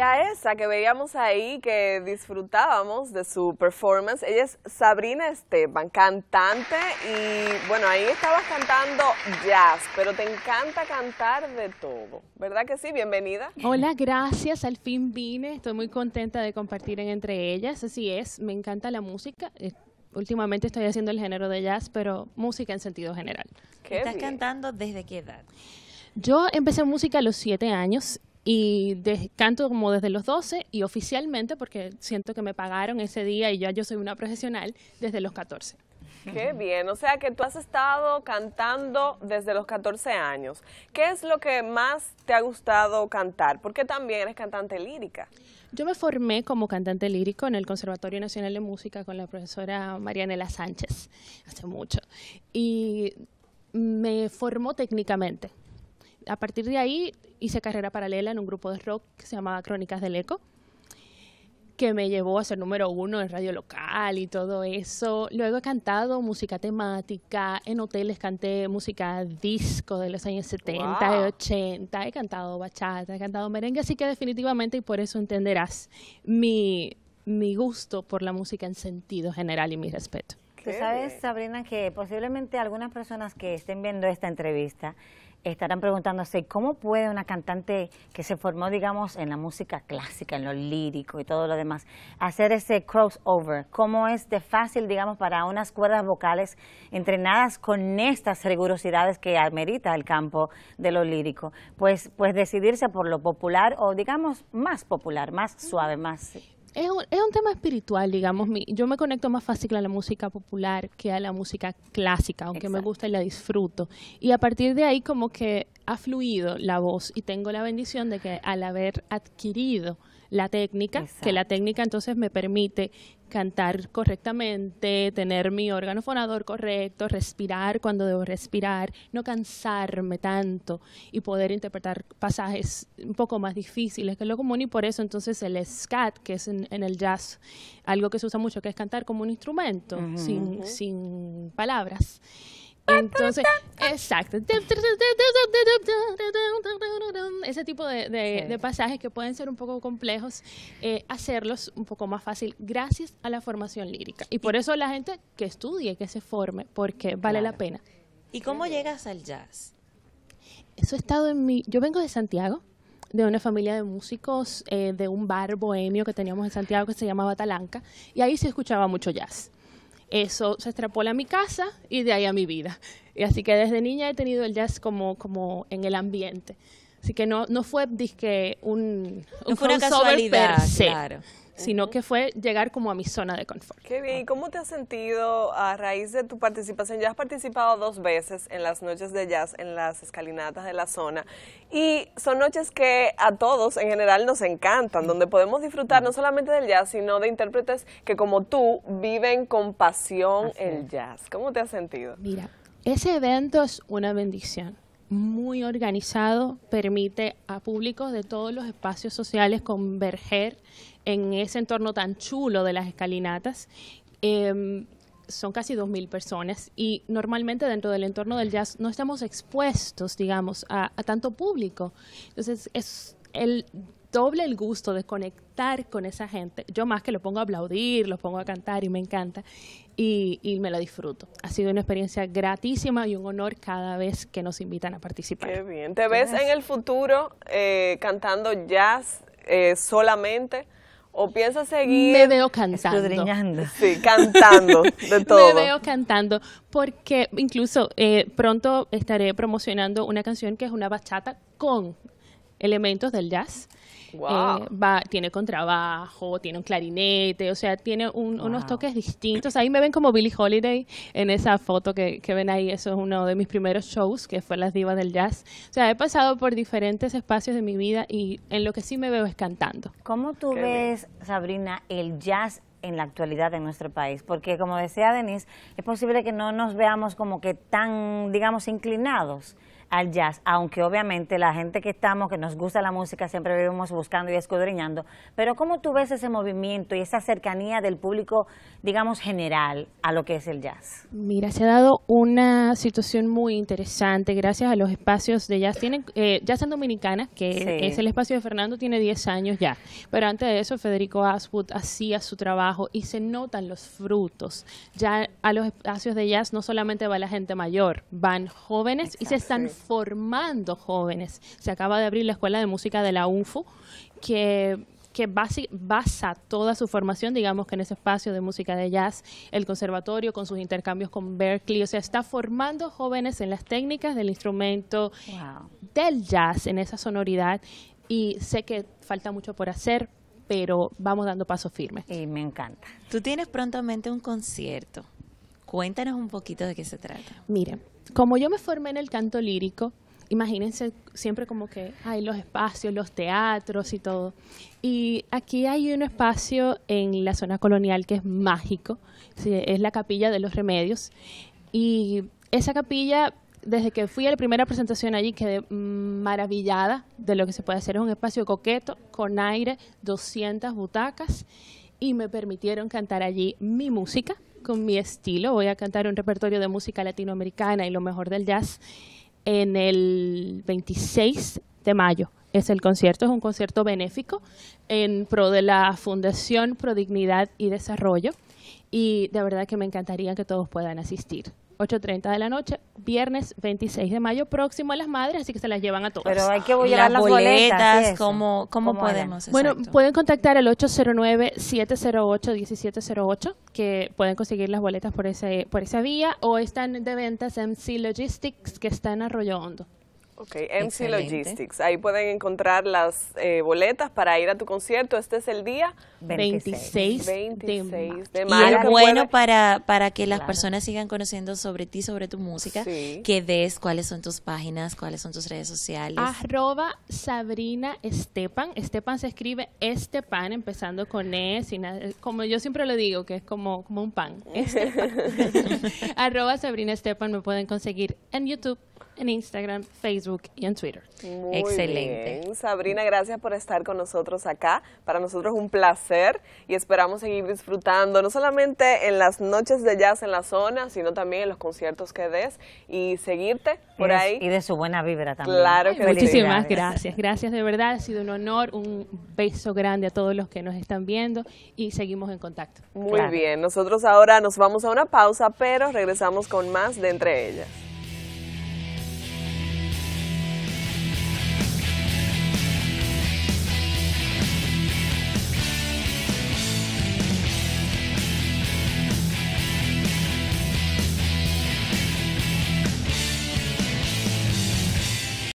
a esa que veíamos ahí, que disfrutábamos de su performance, ella es Sabrina Esteban, cantante, y bueno, ahí estabas cantando jazz, pero te encanta cantar de todo, ¿verdad que sí? Bienvenida. Hola, gracias, al fin vine, estoy muy contenta de compartir Entre Ellas, así es, me encanta la música, eh, últimamente estoy haciendo el género de jazz, pero música en sentido general. Qué ¿Estás cantando desde qué edad? Yo empecé música a los siete años y canto como desde los 12 y oficialmente, porque siento que me pagaron ese día y ya yo soy una profesional, desde los 14. Qué bien, o sea que tú has estado cantando desde los 14 años. ¿Qué es lo que más te ha gustado cantar? Porque también eres cantante lírica. Yo me formé como cantante lírico en el Conservatorio Nacional de Música con la profesora Marianela Sánchez hace mucho y me formó técnicamente a partir de ahí hice carrera paralela en un grupo de rock que se llamaba Crónicas del Eco, que me llevó a ser número uno en radio local y todo eso. Luego he cantado música temática, en hoteles canté música disco de los años 70 y 80, he cantado bachata, he cantado merengue, así que definitivamente y por eso entenderás mi, mi gusto por la música en sentido general y mi respeto. Tú sabes, Sabrina, que posiblemente algunas personas que estén viendo esta entrevista estarán preguntándose cómo puede una cantante que se formó, digamos, en la música clásica, en lo lírico y todo lo demás, hacer ese crossover. ¿Cómo es de fácil, digamos, para unas cuerdas vocales entrenadas con estas rigurosidades que amerita el campo de lo lírico? Pues, pues decidirse por lo popular o, digamos, más popular, más suave, más es un, un tema espiritual, digamos. Mi, yo me conecto más fácil a la música popular que a la música clásica, aunque me gusta y la disfruto. Y a partir de ahí como que ha fluido la voz y tengo la bendición de que al haber adquirido la técnica, que la técnica entonces me permite cantar correctamente, tener mi órgano fonador correcto, respirar cuando debo respirar, no cansarme tanto y poder interpretar pasajes un poco más difíciles que lo común y por eso entonces el scat, que es en, el jazz, algo que se usa mucho, que es cantar como un instrumento, sin, sin palabras. Entonces, exacto. Ese tipo de, pasajes que pueden ser un poco complejos, hacerlos un poco más fácil gracias a la formación lírica. Y por eso la gente que estudie, que se forme, porque vale la pena. ¿Y cómo llegas al jazz? Eso estado en mi... Yo vengo de Santiago, de una familia de músicos, de un bar bohemio que teníamos en Santiago que se llamaba Talanca, y ahí se escuchaba mucho jazz. Eso se extrapola a mi casa y de ahí a mi vida. Y así que desde niña he tenido el jazz como, como en el ambiente. Así que no, no fue disque un, claro. sino que fue llegar como a mi zona de confort. Qué bien. cómo te has sentido a raíz de tu participación? Ya has participado dos veces en las noches de jazz en las escalinatas de la zona. Y son noches que a todos en general nos encantan, donde podemos disfrutar no solamente del jazz, sino de intérpretes que como tú viven con pasión el jazz. ¿Cómo te has sentido? Mira, ese evento es una bendición muy organizado, permite a públicos de todos los espacios sociales converger en ese entorno tan chulo de las escalinatas. Em, son casi 2.000 personas y normalmente dentro del entorno del jazz no estamos expuestos, digamos, a, a tanto público. Entonces, es el doble el gusto de conectar con esa gente. Yo más que lo pongo a aplaudir, lo pongo a cantar y me encanta y, me lo disfruto. Ha sido una experiencia gratísima y un honor cada vez que nos invitan a participar. Qué bien. ¿Te ves en el futuro eh, cantando jazz eh, solamente? ¿O piensas seguir? Me veo cantando. Sí, cantando, de todo. Me veo cantando, porque incluso eh, pronto estaré promocionando una canción que es una bachata con elementos del jazz. Eh, tiene contrabajo, tiene un clarinete, o sea, tiene unos toques distintos. Ahí me ven como Billie Holiday en esa foto que, ven ahí. Eso es uno de mis primeros shows, que fue Las Divas del Jazz. O sea, he pasado por diferentes espacios de mi vida y en lo que sí me veo es cantando. ¿Cómo tú ves, Sabrina, el jazz en la actualidad en nuestro país, porque como decía Denise, es posible que no nos veamos como que tan, digamos, inclinados al jazz, aunque obviamente la gente que estamos, que nos gusta la música, siempre vivimos buscando y escudriñando, pero ¿cómo tú ves ese movimiento y esa cercanía del público, digamos, general a lo que es el jazz? Mira, se ha dado una situación muy interesante gracias a los espacios de jazz. Tienen, eh, jazz en Dominicana, que es el espacio de Fernando, tiene 10 años ya, pero antes de eso Federico Aswood hacía su trabajo y se notan los frutos. Ya a los espacios de jazz no solamente va la gente mayor, van jóvenes y se están formando jóvenes. Se acaba de abrir la Escuela de Música de la UNFU, que que basa toda su formación, digamos que en ese espacio de música de jazz, el conservatorio con sus intercambios con Berkeley, o sea, está formando jóvenes en las técnicas del instrumento del jazz, en esa sonoridad, y sé que falta mucho por hacer, pero vamos dando pasos firmes Y me encanta. Tú tienes prontamente un concierto. Cuéntanos un poquito de qué se trata. Miren, como yo me formé en el canto lírico, imagínense siempre como que hay los espacios, los teatros y todo. Y aquí hay un espacio en la zona colonial que es mágico, es la capilla de los remedios. Y esa capilla, desde que fui a la primera presentación allí, quedé maravillada de lo que se puede hacer. Es un espacio coqueto, con aire, 200 butacas, y me permitieron cantar allí mi música con mi estilo. Voy a cantar un repertorio de música latinoamericana y lo mejor del jazz en el 26 de mayo. Es el concierto, es un concierto benéfico en pro de la Fundación Pro Dignidad y Desarrollo y de verdad que me encantaría que todos puedan asistir. 8.30 de la noche, viernes 26 de mayo, próximo a las madres, así que se las llevan a todos. Pero hay que llevar las, boletas, cómo, cómo podemos? Bueno, pueden contactar al 809-708-1708, que pueden conseguir las boletas por, ese, por esa vía, o están de ventas en C Logistics, que está en Arroyo Hondo. Ok, MC Logistics. Ahí pueden encontrar las eh, boletas para ir a tu concierto. Este es el día 26, 26 de, mayo. bueno para, para que las personas sigan conociendo sobre ti, sobre tu música, que des cuáles son tus páginas, cuáles son tus redes sociales. Arroba Sabrina Estepan. Estepan se escribe Estepan, empezando con E, como yo siempre lo digo, que es como, como un pan. Arroba Sabrina Estepan me pueden conseguir en YouTube en Instagram, Facebook y en Twitter. Excelente. Sabrina, gracias por estar con nosotros acá. Para nosotros es un placer y esperamos seguir disfrutando, no solamente en las noches de jazz en la zona, sino también en los conciertos que des y seguirte por ahí. Y de su buena vibra también. Claro que Muchísimas gracias. Gracias de verdad. Ha sido un honor, un beso grande a todos los que nos están viendo y seguimos en contacto. Muy bien. Nosotros ahora nos vamos a una pausa, pero regresamos con más de Entre Ellas.